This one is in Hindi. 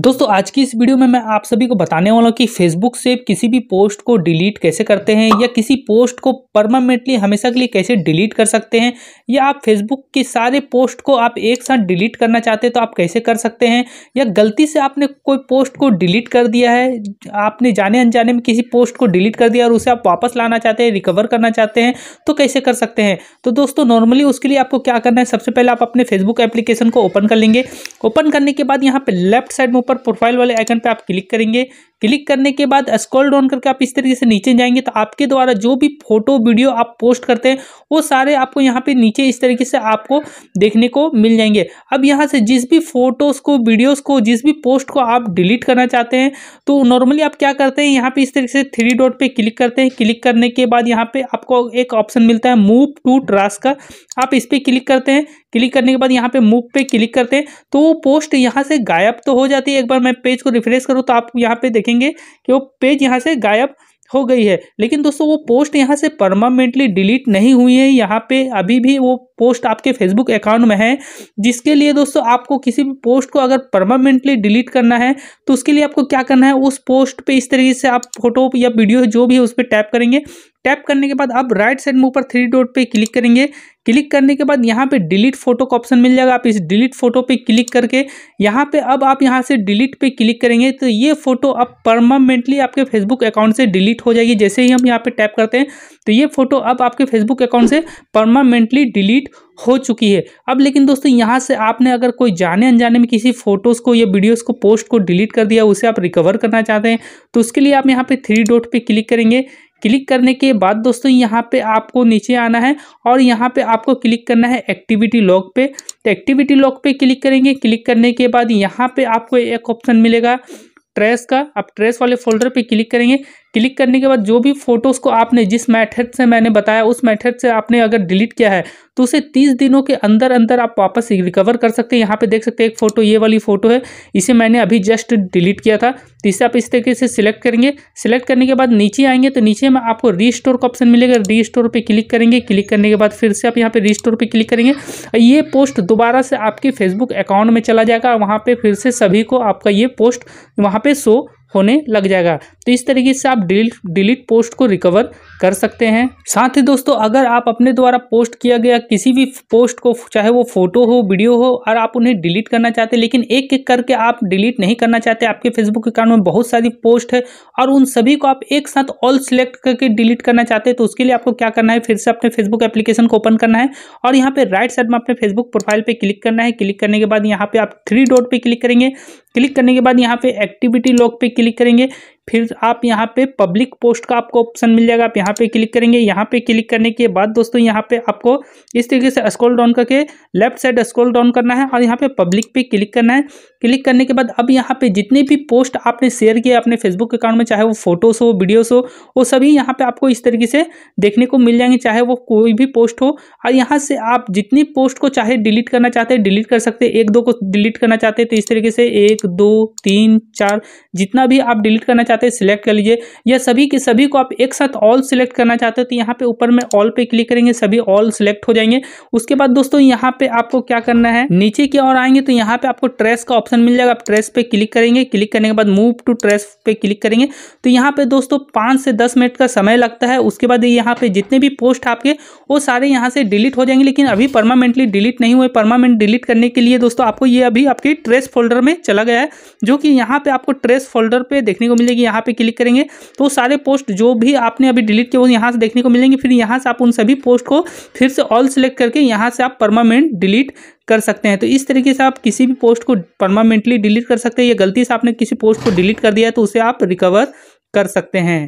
दोस्तों आज की इस वीडियो में मैं आप सभी को बताने वाला हूँ कि फेसबुक से किसी भी पोस्ट को डिलीट कैसे करते हैं या किसी पोस्ट को परमानेंटली हमेशा के लिए कैसे डिलीट कर सकते हैं या आप फेसबुक के सारे पोस्ट को आप एक साथ डिलीट करना चाहते हैं तो आप कैसे कर सकते हैं या गलती से आपने कोई पोस्ट को डिलीट कर दिया है आपने जाने अनजाने में किसी पोस्ट को डिलीट कर दिया और उसे आप वापस लाना चाहते हैं रिकवर करना चाहते हैं तो कैसे कर सकते हैं तो दोस्तों नॉर्मली उसके लिए आपको क्या करना है सबसे पहले आप अपने फेसबुक एप्लीकेशन को ओपन कर लेंगे ओपन करने के बाद यहाँ पर लेफ्ट साइड में ऊपर प्रोफाइल वाले आइकन पर आप क्लिक करेंगे क्लिक करने के बाद स्क्रॉल डाउन करके आप इस तरीके से नीचे जाएंगे तो आपके द्वारा जो भी फोटो वीडियो आप पोस्ट करते हैं वो सारे आपको यहाँ पे नीचे इस तरीके से आपको देखने को मिल जाएंगे अब यहाँ से जिस भी फोटोज़ को वीडियोज़ को जिस भी पोस्ट को आप डिलीट करना चाहते हैं तो नॉर्मली आप क्या करते हैं यहाँ पे इस तरीके से थ्री डॉट पर क्लिक करते हैं क्लिक करने के बाद यहाँ पे आपको एक ऑप्शन मिलता है मूव टू ट्रास का आप इस पर क्लिक करते हैं क्लिक करने के बाद यहाँ पे मूव पे क्लिक करते हैं तो वो पोस्ट यहाँ से गायब तो हो जाती है एक बार मैं पेज को रिफ्रेश करूँ तो आप यहाँ पे देखें देखेंगे कि वो पेज यहाँ से गायब हो गई है लेकिन दोस्तों वो पोस्ट यहाँ से परमानेंटली डिलीट नहीं हुई है यहाँ पे अभी भी वो पोस्ट आपके फेसबुक अकाउंट में है जिसके लिए दोस्तों आपको किसी भी पोस्ट को अगर परमानेंटली डिलीट करना है तो उसके लिए आपको क्या करना है उस पोस्ट पे इस तरीके से आप फोटो या वीडियो जो भी है उस पर टैप करेंगे टैप करने के बाद आप राइट साइड में ऊपर थ्री डॉट पे क्लिक करेंगे क्लिक करने के बाद यहाँ पे डिलीट फोटो का ऑप्शन मिल जाएगा आप इस डिलीट फोटो पे क्लिक करके यहाँ पे अब आप यहाँ से डिलीट पे क्लिक करेंगे तो ये फोटो अब परमानेंटली आपके फेसबुक अकाउंट से डिलीट हो जाएगी जैसे ही हम यहाँ पे टैप करते हैं तो ये फोटो अब आपके फेसबुक अकाउंट से परमानेंटली डिलीट हो चुकी है अब लेकिन दोस्तों यहाँ से आपने अगर कोई जाने अनजाने में किसी फोटोज़ को या वीडियोज़ को पोस्ट को डिलीट कर दिया उसे आप रिकवर करना चाहते हैं तो उसके लिए आप यहाँ पर थ्री डॉट पर क्लिक करेंगे क्लिक करने के बाद दोस्तों यहाँ पे आपको नीचे आना है और यहाँ पे आपको क्लिक करना है एक्टिविटी लॉक पे तो एक्टिविटी लॉक पे क्लिक करेंगे क्लिक करने के बाद यहाँ पे आपको एक ऑप्शन मिलेगा ट्रेस का आप ट्रेस वाले फोल्डर पे क्लिक करेंगे क्लिक करने के बाद जो भी फ़ोटोज़ को आपने जिस मैथड से मैंने बताया उस मैथड से आपने अगर डिलीट किया है तो उसे तीस दिनों के अंदर अंदर आप वापस रिकवर कर सकते हैं यहाँ पे देख सकते हैं एक फ़ोटो ये वाली फ़ोटो है इसे मैंने अभी जस्ट डिलीट किया था तो इसे आप इस तरीके से सिलेक्ट करेंगे सिलेक्ट करने के बाद नीचे आएंगे तो नीचे में आपको रीस्टोर का ऑप्शन मिलेगा रीस्टोर पर क्लिक करेंगे क्लिक करने के बाद फिर से आप यहाँ पर रीस्टोर पर क्लिक करेंगे ये पोस्ट दोबारा से आपके फेसबुक अकाउंट में चला जाएगा वहाँ पर फिर से सभी को आपका ये पोस्ट वहाँ पर शो होने लग जाएगा तो इस तरीके से आप डिलीट डिलीट पोस्ट को रिकवर कर सकते हैं साथ ही दोस्तों अगर आप अपने द्वारा पोस्ट किया गया किसी भी पोस्ट को चाहे वो फोटो हो वीडियो हो और आप उन्हें डिलीट करना चाहते लेकिन एक एक करके आप डिलीट नहीं करना चाहते आपके फेसबुक अकाउंट में बहुत सारी पोस्ट है और उन सभी को आप एक साथ ऑल सेलेक्ट करके डिलीट करना चाहते हैं तो उसके लिए आपको क्या करना है फिर से अपने फेसबुक एप्लीकेशन को ओपन करना है और यहाँ पर राइट साइड में अपने फेसबुक प्रोफाइल पर क्लिक करना है क्लिक करने के बाद यहाँ पर आप थ्री डॉट पर क्लिक करेंगे क्लिक करने के बाद यहाँ पे एक्टिविटी लॉग पे क्लिक करेंगे फिर आप यहाँ पे पब्लिक पोस्ट का आपको ऑप्शन मिल जाएगा आप यहाँ पे क्लिक करेंगे यहाँ पे क्लिक करने के बाद दोस्तों यहाँ पे आपको इस तरीके से स्क्रॉल डाउन करके लेफ्ट साइड स्क्रॉल डाउन करना है और यहाँ पे पब्लिक पे क्लिक करना है क्लिक करने के बाद अब यहाँ पे जितने भी पोस्ट आपने शेयर किए अपने फेसबुक अकाउंट में चाहे वो फोटोज हो वीडियोज हो वो सभी यहाँ पे आपको इस तरीके से देखने को मिल जाएंगे चाहे वो कोई भी पोस्ट हो और यहाँ से आप जितनी पोस्ट को चाहे डिलीट करना चाहते हैं डिलीट कर सकते हैं एक दो को डिलीट करना चाहते हैं तो इस तरीके से एक दो तीन चार जितना भी आप डिलीट करना चाहते हैं सिलेक्ट कर लीजिए या सभी के सभी को आप एक साथ ऑल सिलेक्ट करना चाहते हो तो यहाँ पे ऊपर में ऑल पे क्लिक करेंगे सभी ऑल सिलेक्ट हो जाएंगे उसके बाद दोस्तों यहाँ पे आपको क्या करना है नीचे की ओर आएंगे तो यहाँ पे आपको ट्रेस का ऑप्शन मिल जाएगा आप ट्रेस पे क्लिक करेंगे क्लिक करने के बाद मूव टू ट्रेस पे क्लिक करेंगे तो यहाँ पे दोस्तों पाँच से दस मिनट का समय लगता है उसके बाद यहाँ पे जितने भी पोस्ट आपके वो सारे यहाँ से डिलीट हो जाएंगे लेकिन अभी परमानेंटली डिलीट नहीं हुए परमानेंट डिलीट करने के लिए दोस्तों आपको ये अभी आपके ट्रेस फोल्डर में चला गया है जो कि यहाँ पे आपको ट्रेस फोल्डर पे देखने को मिलेगी कि यहाँ पे क्लिक करेंगे तो सारे पोस्ट जो भी आपने अभी डिलीट किया वो यहाँ से देखने को मिलेंगे फिर यहाँ से आप उन सभी पोस्ट को फिर से ऑल सेलेक्ट करके यहाँ से आप परमानेंट डिलीट कर सकते हैं तो इस तरीके से आप किसी भी पोस्ट को परमानेंटली डिलीट कर सकते हैं या गलती से आपने किसी पोस्ट को डिलीट कर दिया तो उसे आप रिकवर कर सकते हैं